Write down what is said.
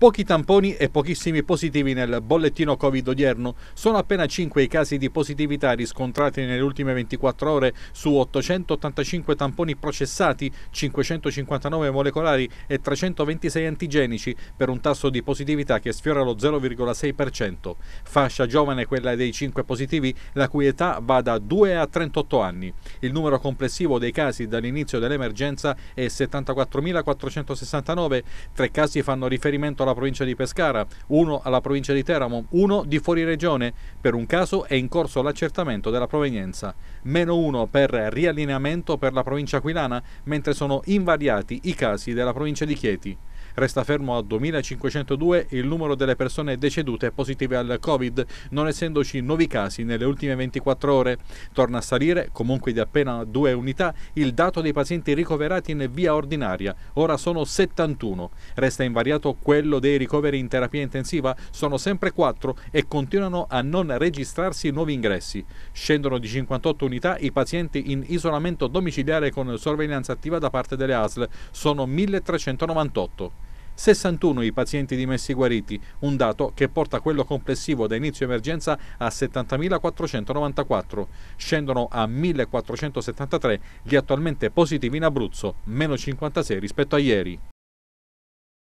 Pochi tamponi e pochissimi positivi nel bollettino Covid odierno. Sono appena 5 i casi di positività riscontrati nelle ultime 24 ore su 885 tamponi processati, 559 molecolari e 326 antigenici per un tasso di positività che sfiora lo 0,6%. Fascia giovane quella dei 5 positivi, la cui età va da 2 a 38 anni. Il numero complessivo dei casi dall'inizio dell'emergenza è 74.469. Tre casi fanno riferimento alla alla provincia di Pescara, uno alla provincia di Teramo, uno di fuori regione. Per un caso è in corso l'accertamento della provenienza. Meno uno per riallineamento per la provincia aquilana, mentre sono invariati i casi della provincia di Chieti. Resta fermo a 2502 il numero delle persone decedute positive al Covid, non essendoci nuovi casi nelle ultime 24 ore. Torna a salire, comunque di appena due unità, il dato dei pazienti ricoverati in via ordinaria, ora sono 71. Resta invariato quello dei ricoveri in terapia intensiva, sono sempre 4 e continuano a non registrarsi nuovi ingressi. Scendono di 58 unità i pazienti in isolamento domiciliare con sorveglianza attiva da parte delle ASL, sono 1398. 61 i pazienti dimessi guariti, un dato che porta quello complessivo da inizio emergenza a 70.494. Scendono a 1.473 gli attualmente positivi in Abruzzo, meno 56 rispetto a ieri.